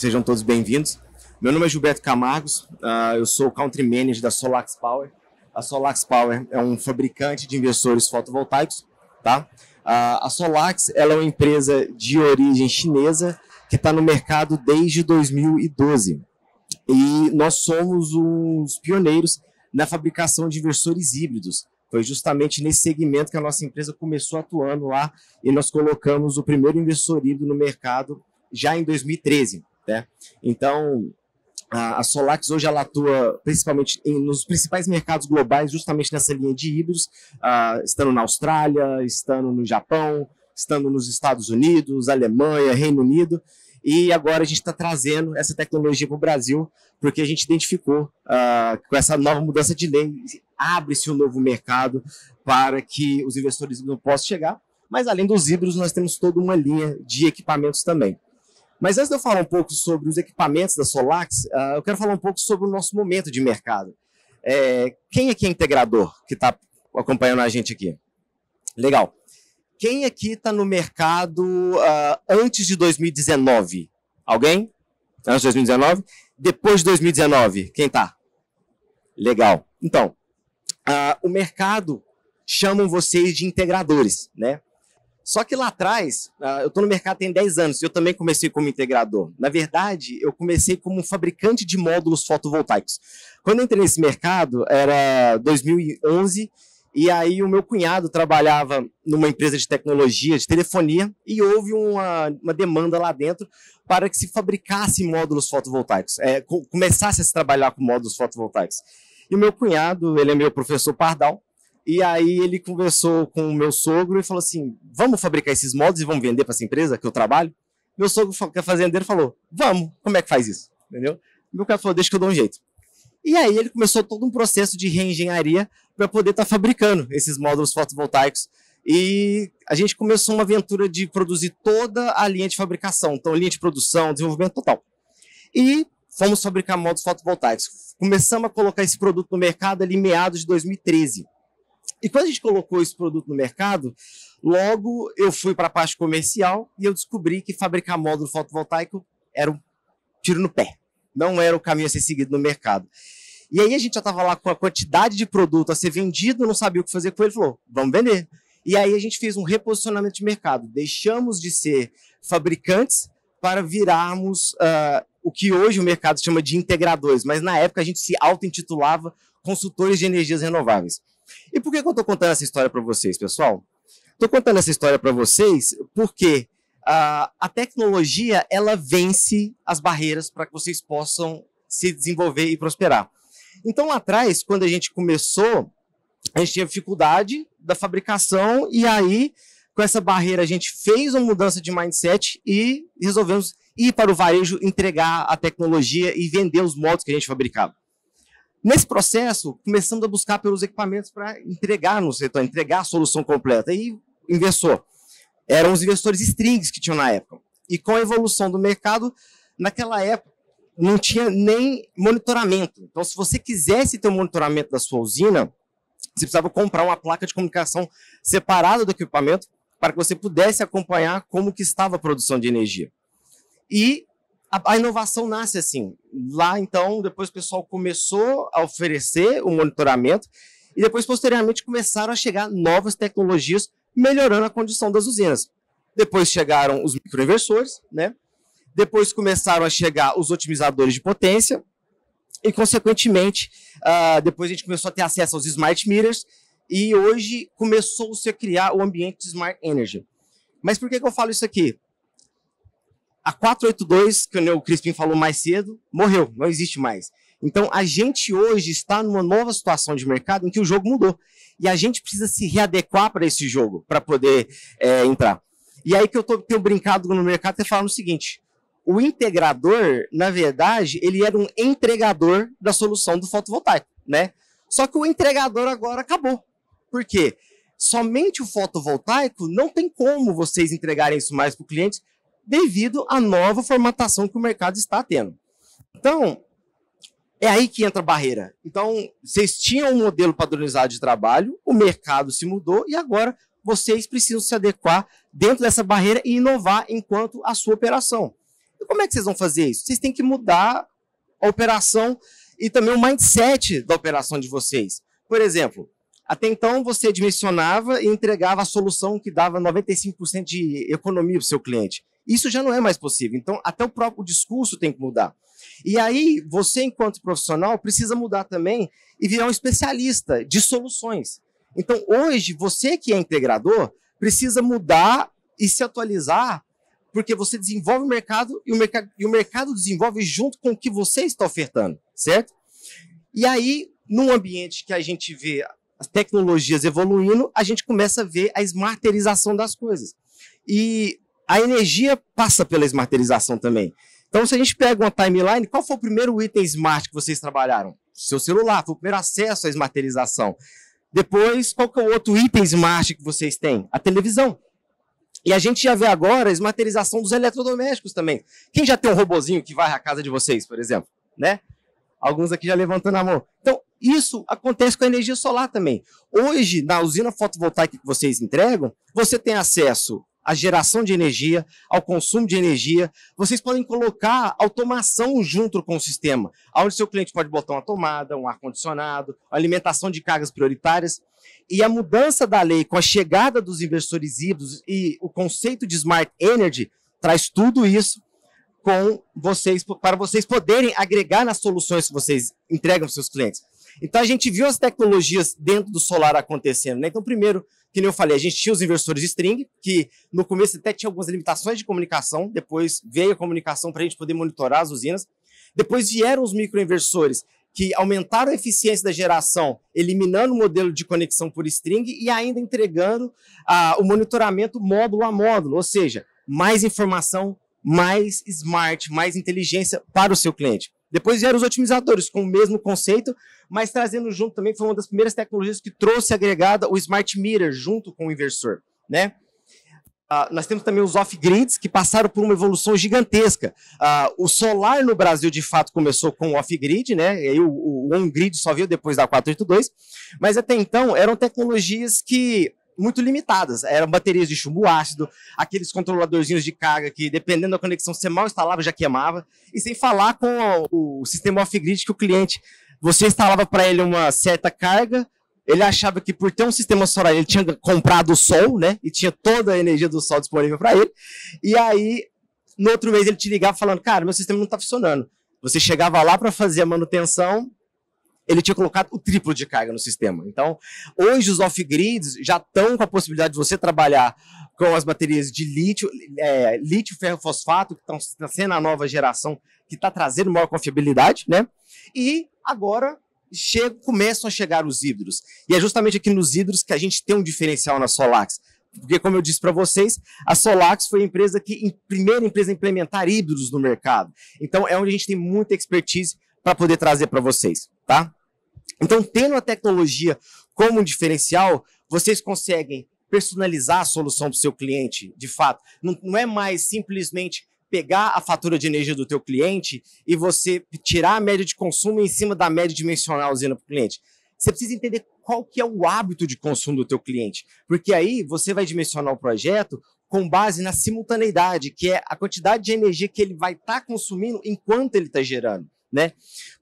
Sejam todos bem-vindos. Meu nome é Gilberto Camargos, uh, eu sou Country Manager da Solax Power. A Solax Power é um fabricante de inversores fotovoltaicos, tá? Uh, a Solax ela é uma empresa de origem chinesa que está no mercado desde 2012. E nós somos os pioneiros na fabricação de inversores híbridos. Foi justamente nesse segmento que a nossa empresa começou atuando lá e nós colocamos o primeiro inversor híbrido no mercado já em 2013. Né? Então, a, Solax hoje ela atua principalmente em, nos principais mercados globais, justamente nessa linha de híbridos, uh, estando na Austrália, estando no Japão, estando nos Estados Unidos, Alemanha, Reino Unido. E agora a gente está trazendo essa tecnologia para o Brasil, porque a gente identificou uh, com essa nova mudança de lei, abre-se um novo mercado para que os investidores não possam chegar. Mas além dos híbridos, nós temos toda uma linha de equipamentos também. Mas antes de eu falar um pouco sobre os equipamentos da Solax, ah, eu quero falar um pouco sobre o nosso momento de mercado. É, quem aqui é integrador que está acompanhando a gente aqui? Legal. Quem aqui está no mercado ah, antes de 2019? Alguém? Antes de 2019? Depois de 2019, quem está? Legal. Então, ah, o mercado chamam vocês de integradores, né? Só que lá atrás, ah, eu estou no mercado tem 10 anos, eu também comecei como integrador. Na verdade, eu comecei como fabricante de módulos fotovoltaicos. Quando entrei nesse mercado, era 2011, e aí o meu cunhado trabalhava numa empresa de tecnologia, de telefonia, e houve uma, uma demanda lá dentro para que se fabricasse módulos fotovoltaicos, é, começasse a se trabalhar com módulos fotovoltaicos. E o meu cunhado, ele é meu professor Pardal, e aí ele conversou com o meu sogro e falou assim: vamos fabricar esses moldes e vamos vender para essa empresa que eu trabalho? Meu sogro, que é fazendeiro, falou: vamos, como é que faz isso? Entendeu? Meu cara falou: deixa que eu dou um jeito. E aí ele começou todo um processo de reengenharia para poder estar tá fabricando esses módulos fotovoltaicos. E a gente começou uma aventura de produzir toda a linha de fabricação, então linha de produção, desenvolvimento total. E fomos fabricar módulos fotovoltaicos. Começamos a colocar esse produto no mercado ali em meados de 2013. E quando a gente colocou esse produto no mercado, logo eu fui para a parte comercial e eu descobri que fabricar módulo fotovoltaico era um tiro no pé. Não era o caminho a ser seguido no mercado. E aí a gente já estava lá com a quantidade de produto a ser vendido, não sabia o que fazer com ele, falou, vamos vender. E aí a gente fez um reposicionamento de mercado. Deixamos de ser fabricantes para virarmos uh, o que hoje o mercado chama de integradores, mas na época a gente se auto-intitulava consultores de energias renováveis. E por que, eu estou contando essa história para vocês, pessoal? Estou contando essa história para vocês porque a, a tecnologia ela vence as barreiras para que vocês possam se desenvolver e prosperar. Então, lá atrás, quando a gente começou, a gente tinha dificuldade da fabricação, e aí, com essa barreira, a gente fez uma mudança de mindset e resolvemos ir para o varejo entregar a tecnologia e vender os modos que a gente fabricava. Nesse processo, começamos a buscar pelos equipamentos para entregar no setor, entregar a solução completa. E inversor. Eram os investidores strings que tinham na época. E com a evolução do mercado, naquela época, não tinha nem monitoramento. Então, se você quisesse ter um monitoramento da sua usina, você precisava comprar uma placa de comunicação separada do equipamento para que você pudesse acompanhar como que estava a produção de energia. E a, a inovação nasce assim. Lá, então, depois o pessoal começou a oferecer o monitoramento e depois, posteriormente, começaram a chegar novas tecnologias melhorando a condição das usinas. Depois chegaram os microinversores, né? Depois começaram a chegar os otimizadores de potência e, consequentemente, uh, depois a gente começou a ter acesso aos smart meters e hoje começou-se a criar o ambiente de smart energy. Mas por que, que eu falo isso aqui? A 482, que o Crispim falou mais cedo, morreu, não existe mais. Então, a gente hoje está numa nova situação de mercado em que o jogo mudou. E a gente precisa se readequar para esse jogo, para poder é, entrar. E aí que eu tô, tenho brincado no mercado e falo o seguinte: o integrador, na verdade, ele era um entregador da solução do fotovoltaico, né? Só que o entregador agora acabou. Por quê? Somente o fotovoltaico não tem como vocês entregarem isso mais para o cliente, devido à nova formatação que o mercado está tendo. Então, é aí que entra a barreira. Então, vocês tinham um modelo padronizado de trabalho, o mercado se mudou e agora vocês precisam se adequar dentro dessa barreira e inovar enquanto a sua operação. E como é que vocês vão fazer isso? Vocês têm que mudar a operação e também o mindset da operação de vocês. Por exemplo, até então você dimensionava e entregava a solução que dava 95% de economia para o seu cliente. Isso já não é mais possível. Então, até o próprio discurso tem que mudar. E aí, você, enquanto profissional, precisa mudar também e virar um especialista de soluções. Então, hoje, você que é integrador, precisa mudar e se atualizar, porque você desenvolve o mercado e o mercado, e o mercado desenvolve junto com o que você está ofertando, certo? E aí, num ambiente que a gente vê as tecnologias evoluindo, a gente começa a ver a smarterização das coisas. E a energia passa pela esmaterização também. Então, se a gente pega uma timeline, qual foi o primeiro item smart que vocês trabalharam? Seu celular, foi o primeiro acesso à esmaterização. Depois, qual que é o outro item smart que vocês têm? A televisão. E a gente já vê agora a esmaterização dos eletrodomésticos também. Quem já tem um robozinho que vai à casa de vocês, por exemplo, né? Alguns aqui já levantando a mão. Então, isso acontece com a energia solar também. Hoje, na usina fotovoltaica que vocês entregam, você tem acesso à geração de energia, ao consumo de energia. Vocês podem colocar automação junto com o sistema, onde seu cliente pode botar uma tomada, um ar-condicionado, alimentação de cargas prioritárias. E a mudança da lei com a chegada dos investidores híbridos e o conceito de smart energy traz tudo isso com vocês para vocês poderem agregar nas soluções que vocês entregam para seus clientes. Então a gente viu as tecnologias dentro do solar acontecendo, né? Então primeiro que nem eu falei, a gente tinha os inversores de string, que no começo até tinha algumas limitações de comunicação, depois veio a comunicação para a gente poder monitorar as usinas. Depois vieram os microinversores, que aumentaram a eficiência da geração, eliminando o modelo de conexão por string e ainda entregando ah, o monitoramento módulo a módulo, ou seja, mais informação, mais smart, mais inteligência para o seu cliente. Depois vieram os otimizadores com o mesmo conceito, mas trazendo junto também, foi uma das primeiras tecnologias que trouxe agregada o smart meter junto com o inversor, né? Uh, nós temos também os off-grids, que passaram por uma evolução gigantesca. Uh, o solar no Brasil, de fato, começou com off-grid, né? E aí o, o on-grid só veio depois da 482. Mas até então, eram tecnologias que muito limitadas. Eram baterias de chumbo ácido, aqueles controladorzinhos de carga que, dependendo da conexão, você mal instalava já queimava. E sem falar com o, o sistema off-grid que o cliente, você instalava para ele uma certa carga, ele achava que por ter um sistema solar, ele tinha comprado o sol, né? E tinha toda a energia do sol disponível para ele. E aí, no outro mês, ele te ligava falando: Cara, meu sistema não está funcionando. Você chegava lá para fazer a manutenção, ele tinha colocado o triplo de carga no sistema. Então, hoje os off-grids já estão com a possibilidade de você trabalhar com as baterias de lítio, é, lítio, ferro, fosfato, que estão tá sendo a nova geração, que está trazendo maior confiabilidade, né? E agora chega, começam a chegar os híbridos. E é justamente aqui nos híbridos que a gente tem um diferencial na Solax. Porque, como eu disse para vocês, a Solax foi a empresa que, em, primeira empresa a implementar híbridos no mercado. Então, é onde a gente tem muita expertise para poder trazer para vocês, tá? Então, tendo a tecnologia como um diferencial, vocês conseguem personalizar a solução para o seu cliente, de fato. Não, não é mais simplesmente pegar a fatura de energia do teu cliente e você tirar a média de consumo em cima da média dimensional usina para o cliente. Você precisa entender qual que é o hábito de consumo do teu cliente, porque aí você vai dimensionar o projeto com base na simultaneidade, que é a quantidade de energia que ele vai estar tá consumindo enquanto ele está gerando né?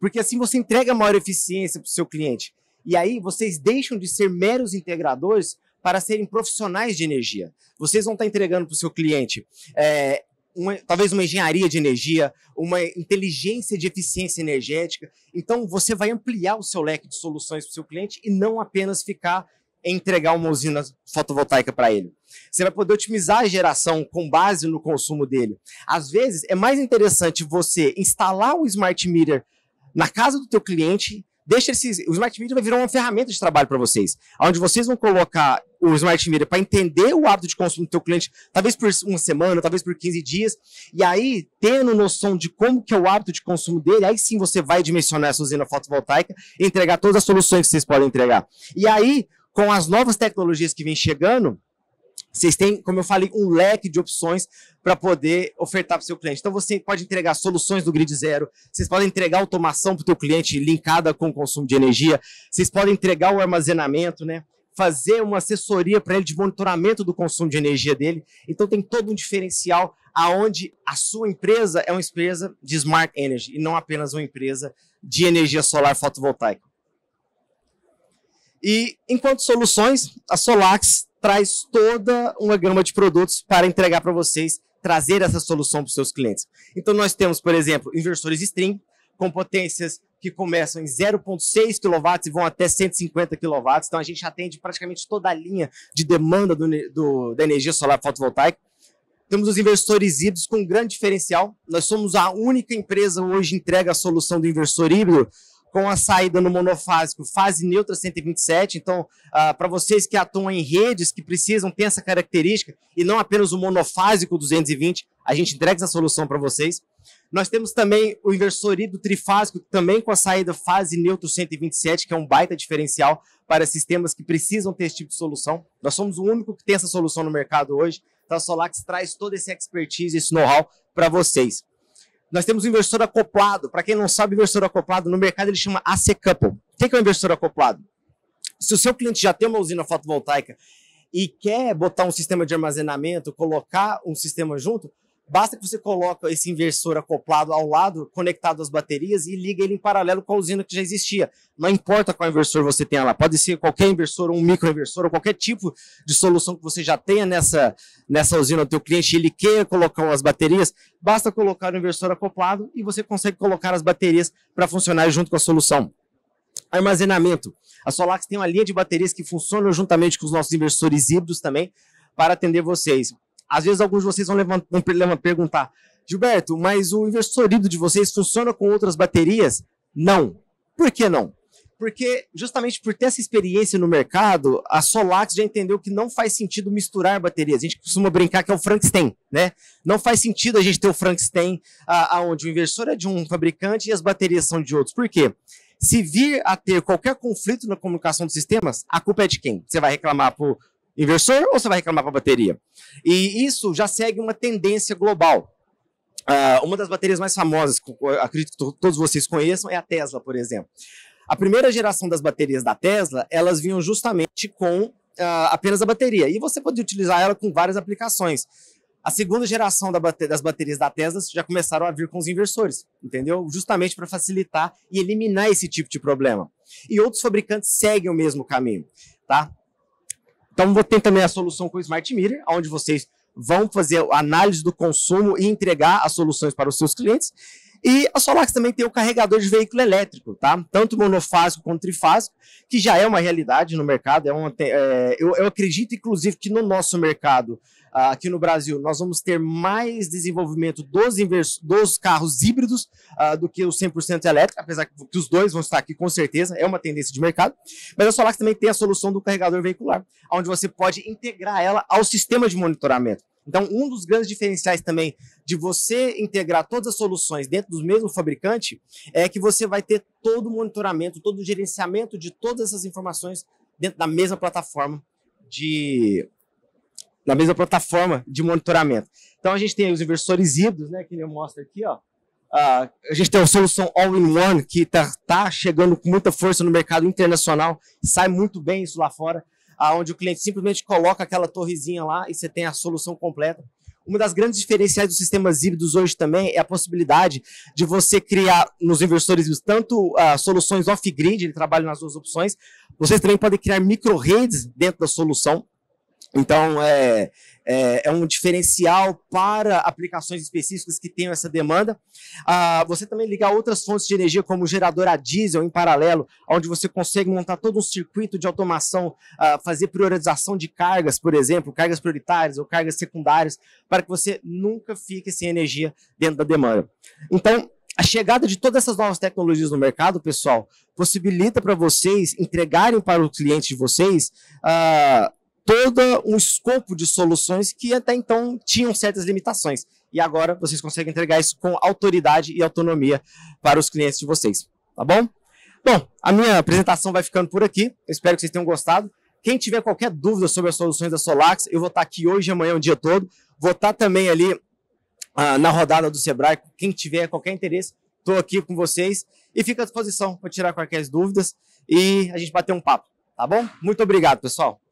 Porque assim você entrega maior eficiência para o seu cliente. E aí vocês deixam de ser meros integradores para serem profissionais de energia. Vocês vão estar tá entregando para o seu cliente é, uma, talvez uma engenharia de energia, uma inteligência de eficiência energética. Então, você vai ampliar o seu leque de soluções para o seu cliente e não apenas ficar entregar uma usina fotovoltaica para ele. Você vai poder otimizar a geração com base no consumo dele. Às vezes, é mais interessante você instalar o smart meter na casa do teu cliente, deixa esse, o smart meter vai virar uma ferramenta de trabalho para vocês, onde vocês vão colocar o smart meter para entender o hábito de consumo do teu cliente, talvez por uma semana, talvez por 15 dias, e aí tendo noção de como que é o hábito de consumo dele, aí sim você vai dimensionar essa usina fotovoltaica e entregar todas as soluções que vocês podem entregar. E aí com as novas tecnologias que vêm chegando, vocês têm, como eu falei, um leque de opções para poder ofertar para o seu cliente. Então, você pode entregar soluções do grid zero, vocês podem entregar automação para o seu cliente linkada com o consumo de energia, vocês podem entregar o armazenamento, né? fazer uma assessoria para ele de monitoramento do consumo de energia dele. Então, tem todo um diferencial aonde a sua empresa é uma empresa de smart energy e não apenas uma empresa de energia solar fotovoltaica. E enquanto soluções, a Solax traz toda uma gama de produtos para entregar para vocês, trazer essa solução para os seus clientes. Então nós temos, por exemplo, inversores string com potências que começam em 0,6 kW e vão até 150 kW. Então a gente atende praticamente toda a linha de demanda do, do, da energia solar fotovoltaica. Temos os inversores híbridos com um grande diferencial. Nós somos a única empresa hoje entrega a solução do inversor híbrido com a saída no monofásico, fase neutra 127. Então, uh, ah, para vocês que atuam em redes que precisam ter essa característica e não apenas o monofásico 220, a gente entrega essa solução para vocês. Nós temos também o inversorido trifásico, também com a saída fase neutro 127, que é um baita diferencial para sistemas que precisam ter esse tipo de solução. Nós somos o único que tem essa solução no mercado hoje. Então, a Solax traz toda essa expertise, esse know-how para vocês. Nós temos um investidor acoplado. Para quem não sabe, investidor acoplado, no mercado ele chama AC Couple. O que é um investidor acoplado? Se o seu cliente já tem uma usina fotovoltaica e quer botar um sistema de armazenamento, colocar um sistema junto, Basta que você coloque esse inversor acoplado ao lado, conectado às baterias e liga ele em paralelo com a usina que já existia. Não importa qual inversor você tenha lá, pode ser qualquer inversor, um microinversor, ou qualquer tipo de solução que você já tenha nessa, nessa usina do teu cliente, ele queira colocar umas baterias, basta colocar o inversor acoplado e você consegue colocar as baterias para funcionar junto com a solução. Armazenamento. A Solax tem uma linha de baterias que funciona juntamente com os nossos inversores híbridos também para atender vocês. Às vezes, alguns de vocês vão, levantar, vão perguntar, Gilberto, mas o inversorido de vocês funciona com outras baterias? Não. Por que não? Porque, justamente por ter essa experiência no mercado, a Solax já entendeu que não faz sentido misturar baterias. A gente costuma brincar que é o Frankenstein, né? Não faz sentido a gente ter o Frankenstein, aonde o inversor é de um fabricante e as baterias são de outros. Por quê? Se vir a ter qualquer conflito na comunicação dos sistemas, a culpa é de quem? Você vai reclamar por? inversor ou você vai reclamar para a bateria? E isso já segue uma tendência global. Uh, uma das baterias mais famosas, acredito que todos vocês conheçam, é a Tesla, por exemplo. A primeira geração das baterias da Tesla, elas vinham justamente com uh, apenas a bateria. E você pode utilizar ela com várias aplicações. A segunda geração da bate das baterias da Tesla já começaram a vir com os inversores, entendeu? Justamente para facilitar e eliminar esse tipo de problema. E outros fabricantes seguem o mesmo caminho, tá? Então, tem também a solução com o Smart Meter, onde vocês vão fazer análise do consumo e entregar as soluções para os seus clientes. E a Solax também tem o carregador de veículo elétrico, tá? Tanto monofásico quanto trifásico, que já é uma realidade no mercado. É uma, é, eu, eu acredito, inclusive, que no nosso mercado aqui no Brasil, nós vamos ter mais desenvolvimento dos, dos carros híbridos uh, do que o 100% elétrico apesar que os dois vão estar aqui com certeza, é uma tendência de mercado. Mas a Solax também tem a solução do carregador veicular, onde você pode integrar ela ao sistema de monitoramento. Então, um dos grandes diferenciais também de você integrar todas as soluções dentro do mesmo fabricante é que você vai ter todo o monitoramento, todo o gerenciamento de todas essas informações dentro da mesma plataforma de na mesma plataforma de monitoramento. Então a gente tem os inversores híbridos, né, que eu mostro aqui, ó. Uh, a gente tem a solução all-in-one que está tá chegando com muita força no mercado internacional, sai muito bem isso lá fora, aonde o cliente simplesmente coloca aquela torrezinha lá e você tem a solução completa. Uma das grandes diferenciais dos sistemas híbridos hoje também é a possibilidade de você criar nos inversores híbridos tanto uh, soluções off-grid, ele trabalha nas duas opções, vocês também podem criar micro-redes dentro da solução, então, é, é, é, um diferencial para aplicações específicas que tenham essa demanda. Ah, você também ligar outras fontes de energia, como gerador a diesel em paralelo, onde você consegue montar todo um circuito de automação, ah, fazer priorização de cargas, por exemplo, cargas prioritárias ou cargas secundárias, para que você nunca fique sem energia dentro da demanda. Então, a chegada de todas essas novas tecnologias no mercado, pessoal, possibilita para vocês entregarem para o cliente de vocês ah, todo um escopo de soluções que até então tinham certas limitações. E agora vocês conseguem entregar isso com autoridade e autonomia para os clientes de vocês, tá bom? Bom, a minha apresentação vai ficando por aqui. Eu espero que vocês tenham gostado. Quem tiver qualquer dúvida sobre as soluções da Solax, eu vou estar aqui hoje e amanhã o dia todo. Vou estar também ali uh, na rodada do Sebrae. Quem tiver qualquer interesse, estou aqui com vocês e fica à disposição para tirar qualquer dúvidas e a gente bater um papo, tá bom? Muito obrigado, pessoal.